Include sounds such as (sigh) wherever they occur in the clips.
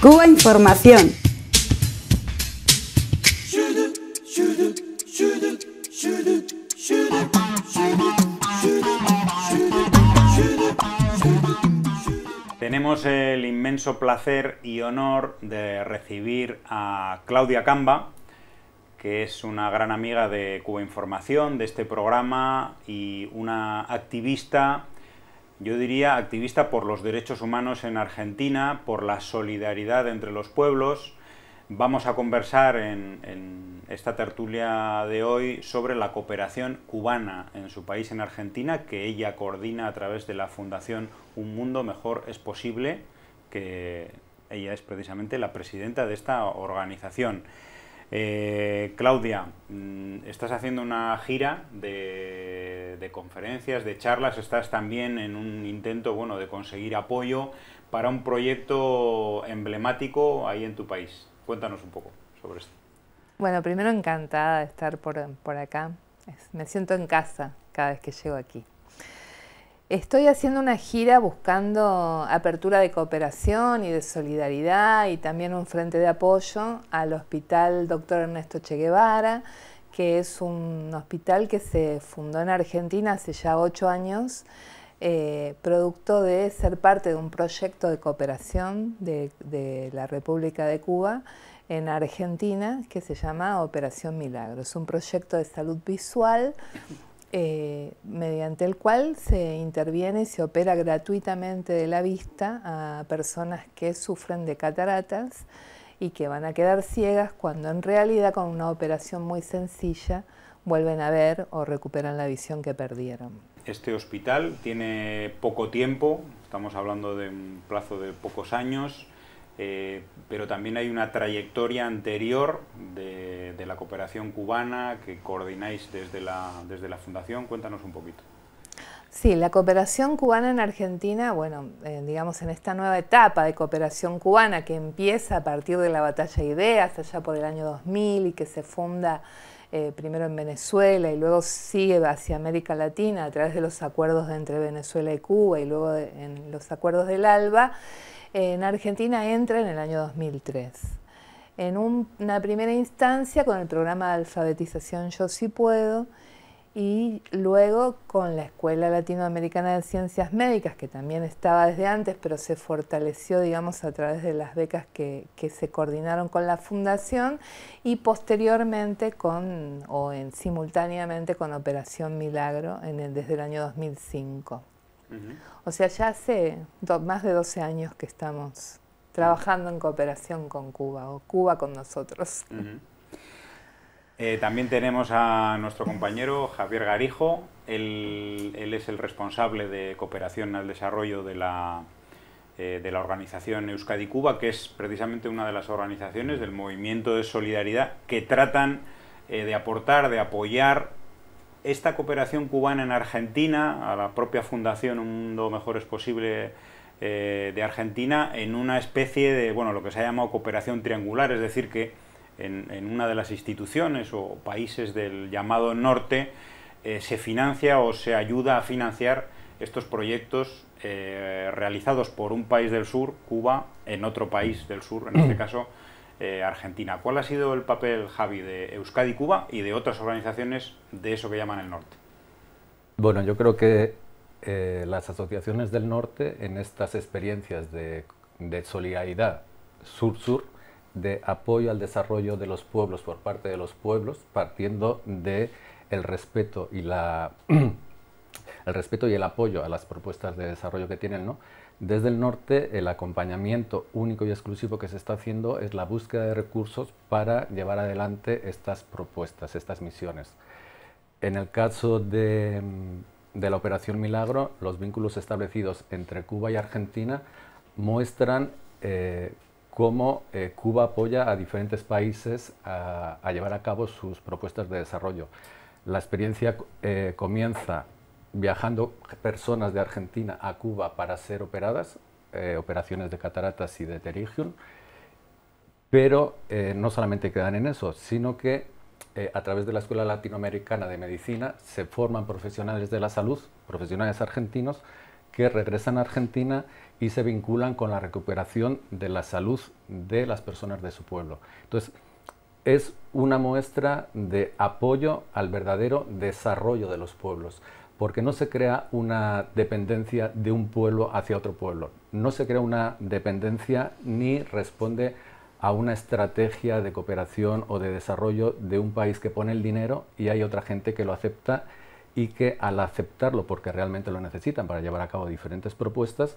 Cuba Información. Tenemos el inmenso placer y honor de recibir a Claudia Camba, que es una gran amiga de Cuba Información, de este programa y una activista yo diría activista por los derechos humanos en Argentina, por la solidaridad entre los pueblos. Vamos a conversar en, esta tertulia de hoy sobre la cooperación cubana en su país, en Argentina, que ella coordina a través de la Fundación Un Mundo Mejor es Posible, que ella es precisamente la presidenta de esta organización. Eh, Claudia, mm, estás haciendo una gira de de conferencias, de charlas, estás también en un intento bueno, de conseguir apoyo para un proyecto emblemático ahí en tu país. Cuéntanos un poco sobre esto. Bueno, primero encantada de estar por, por acá. me siento en casa cada vez que llego aquí. Estoy haciendo una gira buscando apertura de cooperación y de solidaridad y también un frente de apoyo al Hospital Dr. Ernesto Che Guevara que es un hospital que se fundó en Argentina hace ya ocho años, eh, producto de ser parte de un proyecto de cooperación de, la República de Cuba en Argentina que se llama Operación Milagro. Es un proyecto de salud visual eh, mediante el cual se interviene y se opera gratuitamente de la vista a personas que sufren de cataratas y que van a quedar ciegas cuando en realidad con una operación muy sencilla vuelven a ver o recuperan la visión que perdieron. Este hospital tiene poco tiempo, estamos hablando de un plazo de pocos años, eh, pero también hay una trayectoria anterior de, de la cooperación cubana que coordináis desde la, desde la Fundación. Cuéntanos un poquito. Sí, la cooperación cubana en Argentina, bueno, eh, digamos en esta nueva etapa de cooperación cubana que empieza a partir de la batalla ideas allá por el año 2000 y que se funda eh, primero en Venezuela y luego sigue hacia América Latina a través de los acuerdos de entre Venezuela y Cuba y luego en los acuerdos del ALBA, en Argentina entra en el año 2003 en una primera instancia con el programa de alfabetización Yo sí puedo y luego con la Escuela Latinoamericana de Ciencias Médicas, que también estaba desde antes, pero se fortaleció, digamos, a través de las becas que, se coordinaron con la Fundación y posteriormente con, o en, simultáneamente con Operación Milagro en el, desde el año 2005. O sea, ya hace más de 12 años que estamos trabajando en cooperación con Cuba o Cuba con nosotros. Eh, también tenemos a nuestro compañero Javier Garijo, él, es el responsable de cooperación al desarrollo de la, eh, de la organización Euskadi Cuba, que es precisamente una de las organizaciones del movimiento de solidaridad que tratan eh, de aportar, de apoyar esta cooperación cubana en Argentina, a la propia fundación Un Mundo Mejor es Posible de Argentina, en una especie de, bueno, lo que se ha llamado cooperación triangular, es decir, que en, una de las instituciones o países del llamado norte, eh, se financia o se ayuda a financiar estos proyectos eh, realizados por un país del sur, Cuba, en otro país del sur, en este mm. caso eh, Argentina. ¿Cuál ha sido el papel, Javi, de Euskadi Cuba y de otras organizaciones de eso que llaman el norte? Bueno, yo creo que las asociaciones del norte en estas experiencias de solidaridad sur-sur de apoyo al desarrollo de los pueblos por parte de los pueblos, partiendo de el respeto y la (clears throat) el respeto y el apoyo a las propuestas de desarrollo que tienen, ¿no? Desde el norte, el acompañamiento único y exclusivo que se está haciendo es la búsqueda de recursos para llevar adelante estas propuestas, estas misiones. En el caso de, mm, de la Operación Milagro, los vínculos establecidos entre Cuba y Argentina muestran eh, cómo eh, Cuba apoya a diferentes países a, llevar a cabo sus propuestas de desarrollo. La experiencia eh, comienza viajando personas de Argentina a Cuba para ser operadas, eh, operaciones de cataratas y de pterygium, pero no solamente quedan en eso, sino que a través de la Escuela Latinoamericana de Medicina se forman profesionales de la salud, profesionales argentinos, que regresan a Argentina y se vinculan con la recuperación de la salud de las personas de su pueblo. Entonces, es una muestra de apoyo al verdadero desarrollo de los pueblos, porque no se crea una dependencia de un pueblo hacia otro pueblo, no se crea una dependencia ni responde a una estrategia de cooperación o de desarrollo de un país que pone el dinero y hay otra gente que lo acepta y que al aceptarlo porque realmente lo necesitan para llevar a cabo diferentes propuestas,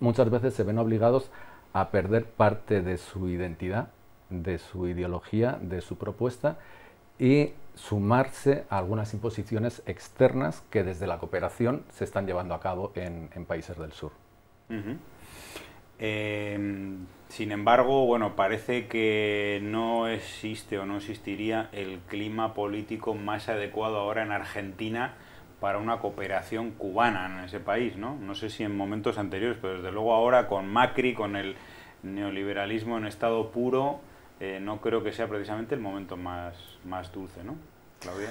muchas veces se ven obligados a perder parte de su identidad, de su ideología, de su propuesta y sumarse a algunas imposiciones externas que desde la cooperación se están llevando a cabo en, países del sur. Em, sin embargo, bueno, parece que no existe o no existiría el clima político más adecuado ahora en Argentina para una cooperación cubana en ese país, ¿no? No sé si en momentos anteriores, pero desde luego ahora con Macri, con el neoliberalismo en estado puro, eh, no creo que sea precisamente el momento más, más dulce, ¿no, Claudia?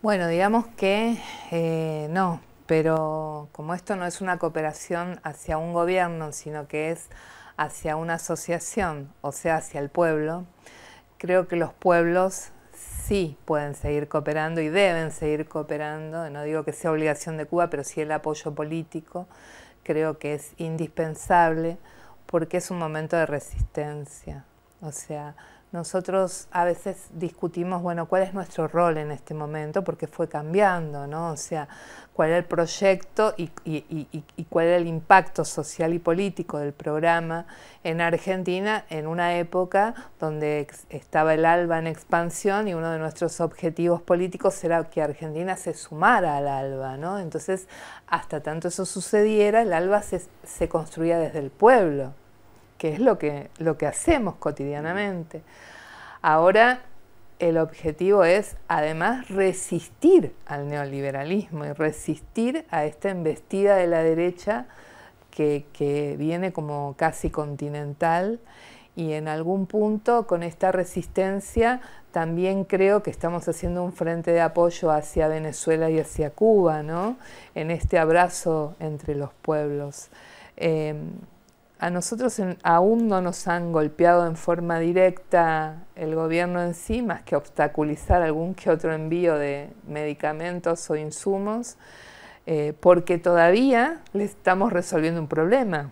Bueno, digamos que eh, no, pero como esto no es una cooperación hacia un gobierno, sino que es hacia una asociación, o sea, hacia el pueblo, creo que los pueblos sí pueden seguir cooperando y deben seguir cooperando, no digo que sea obligación de Cuba, pero sí el apoyo político creo que es indispensable porque es un momento de resistencia. O sea, nosotros a veces discutimos, bueno, cuál es nuestro rol en este momento, porque fue cambiando, ¿no? O sea, cuál era el proyecto y, cuál es el impacto social y político del programa en Argentina en una época donde estaba el ALBA en expansión y uno de nuestros objetivos políticos era que Argentina se sumara al ALBA, ¿no? Entonces, hasta tanto eso sucediera, el ALBA se, se construía desde el pueblo que es lo que, lo que hacemos cotidianamente. Ahora el objetivo es además resistir al neoliberalismo y resistir a esta embestida de la derecha que, viene como casi continental y en algún punto con esta resistencia también creo que estamos haciendo un frente de apoyo hacia Venezuela y hacia Cuba, ¿no? En este abrazo entre los pueblos. Em, a nosotros aún no nos han golpeado en forma directa el gobierno en sí, más que obstaculizar algún que otro envío de medicamentos o insumos, eh, porque todavía le estamos resolviendo un problema.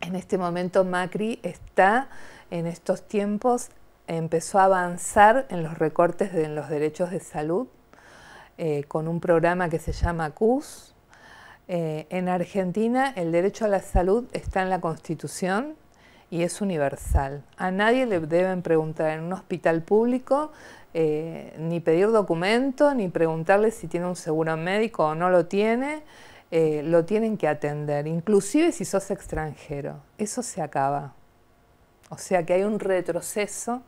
En este momento Macri está, en estos tiempos, empezó a avanzar en los recortes de en los derechos de salud eh, con un programa que se llama CUS, eh, en Argentina el derecho a la salud está en la Constitución y es universal. A nadie le deben preguntar en un hospital público, eh, ni pedir documento, ni preguntarle si tiene un seguro médico o no lo tiene. Eh, lo tienen que atender, inclusive si sos extranjero. Eso se acaba. O sea que hay un retroceso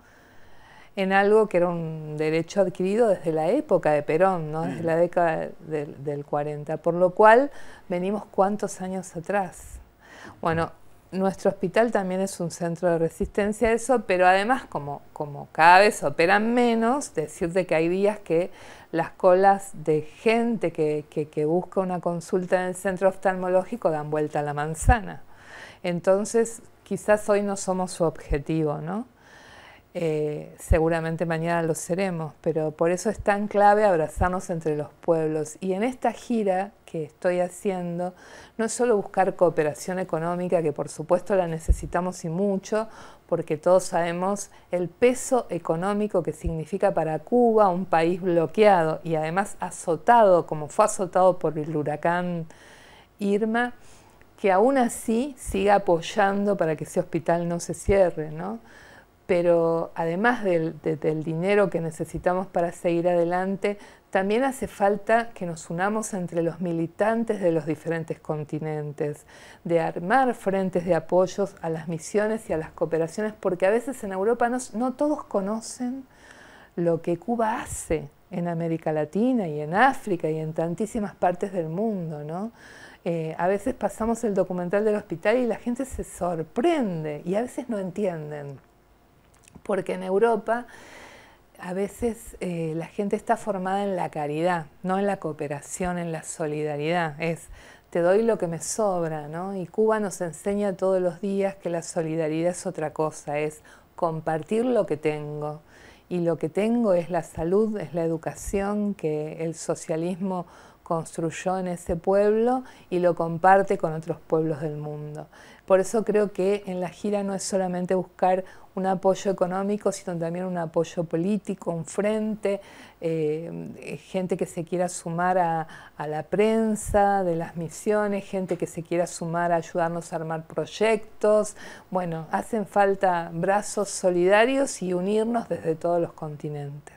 en algo que era un derecho adquirido desde la época de Perón, ¿no? desde mm. la década del 40, por lo cual venimos cuántos años atrás. Bueno, nuestro hospital también es un centro de resistencia a eso, pero además como, cada vez operan menos, decirte que hay días que las colas de gente que, que busca una consulta en el centro oftalmológico dan vuelta a la manzana. Entonces, quizás hoy no somos su objetivo, ¿no? Eh, seguramente mañana lo seremos, pero por eso es tan clave abrazarnos entre los pueblos. Y en esta gira que estoy haciendo, no es solo buscar cooperación económica, que por supuesto la necesitamos y mucho, porque todos sabemos el peso económico que significa para Cuba un país bloqueado y además azotado, como fue azotado por el huracán Irma, que aún así siga apoyando para que ese hospital no se cierre, pero además del, dinero que necesitamos para seguir adelante, también hace falta que nos unamos entre los militantes de los diferentes continentes, de armar frentes de apoyos a las misiones y a las cooperaciones, porque a veces en Europa no, todos conocen lo que Cuba hace en América Latina y en África y en tantísimas partes del mundo, eh, a veces pasamos el documental del hospital y la gente se sorprende y a veces no entienden porque en Europa a veces eh, la gente está formada en la caridad, no en la cooperación, en la solidaridad. Es te doy lo que me sobra, ¿no? Y Cuba nos enseña todos los días que la solidaridad es otra cosa, es compartir lo que tengo. Y lo que tengo es la salud, es la educación que el socialismo construyó en ese pueblo y lo comparte con otros pueblos del mundo. Por eso creo que en la gira no es solamente buscar un apoyo económico, sino también un apoyo político, un frente, eh, gente que se quiera sumar a, la prensa de las misiones, gente que se quiera sumar a ayudarnos a armar proyectos. Bueno, hacen falta brazos solidarios y unirnos desde todos los continentes.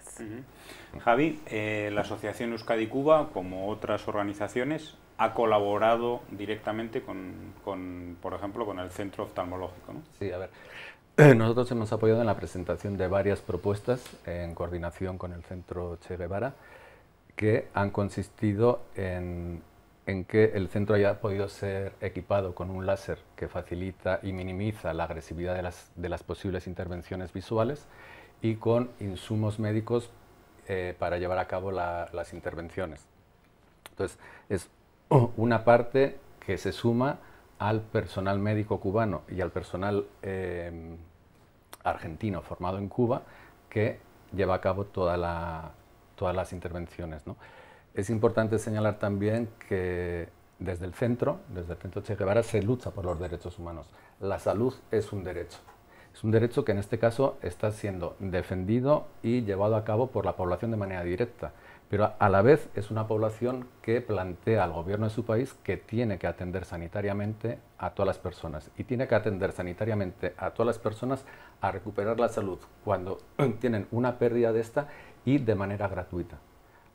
Javi, eh, la Asociación Euskadi-Cuba, como otras organizaciones, ha colaborado directamente con, por ejemplo, con el centro oftalmológico. ¿no? Sí, a ver, (clears throat) Nosotros hemos apoyado en la presentación de varias propuestas en coordinación con el Centro Che Guevara que han consistido en, que el centro haya podido ser equipado con un láser que facilita y minimiza la agresividad de las, posibles intervenciones visuales y con insumos médicos eh, para llevar a cabo las intervenciones. Entonces, es (clears throat) una parte que se suma al personal médico cubano y al personal em, argentino formado en Cuba que lleva a cabo todas las intervenciones. Es importante señalar también que desde el centro, desde el centro Che Guevara, se lucha por los derechos humanos. La salud es un derecho. Es un derecho que en este caso está siendo defendido y llevado a cabo por la población de manera directa pero a la vez es una población que plantea al gobierno de su país que tiene que atender sanitariamente a todas las personas y tiene que atender sanitariamente a todas las personas a recuperar la salud cuando tienen una pérdida de esta y de manera gratuita.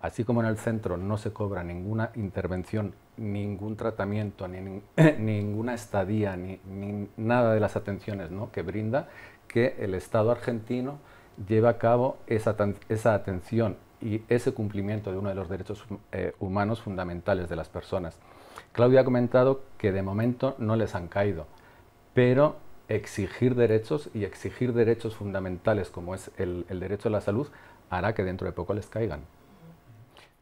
Así como en el centro no se cobra ninguna intervención, ningún tratamiento, (clears throat) ninguna estadía, ni, nada de las atenciones que brinda, que el Estado argentino lleva a cabo esa atención y ese cumplimiento de uno de los derechos eh, humanos fundamentales de las personas. Claudia ha comentado que de momento no les han caído, pero exigir derechos y exigir derechos fundamentales como es el, el derecho a la salud hará que dentro de poco les caigan.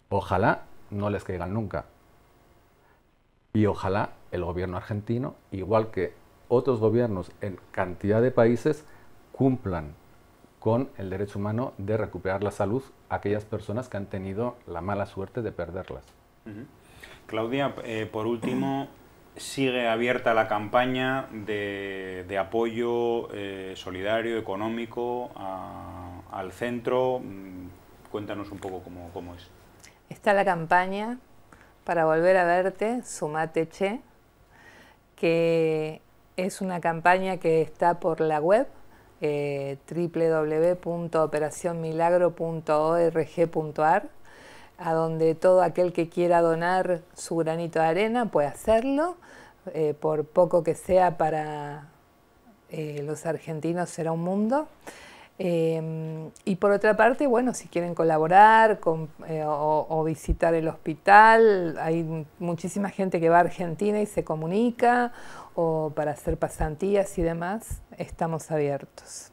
Ojalá no les caigan nunca. Y ojalá el gobierno argentino, igual que otros gobiernos en cantidad de países, cumplan con el derecho humano de recuperar la salud a aquellas personas que han tenido la mala suerte de perderlas. Claudia, eh, por último, sigue abierta la campaña de, apoyo eh, solidario, económico al centro. Mm, cuéntanos un poco cómo, cómo es. Está la campaña para volver a verte, Sumate Che, que es una campaña que está por la web www.operacionmilagro.org.ar, a donde todo aquel que quiera donar su granito de arena puede hacerlo, eh, por poco que sea para eh, los argentinos será un mundo. Em, y por otra parte, bueno, si quieren colaborar eh, o, visitar el hospital, hay muchísima gente que va a Argentina y se comunica, o para hacer pasantías y demás, estamos abiertos.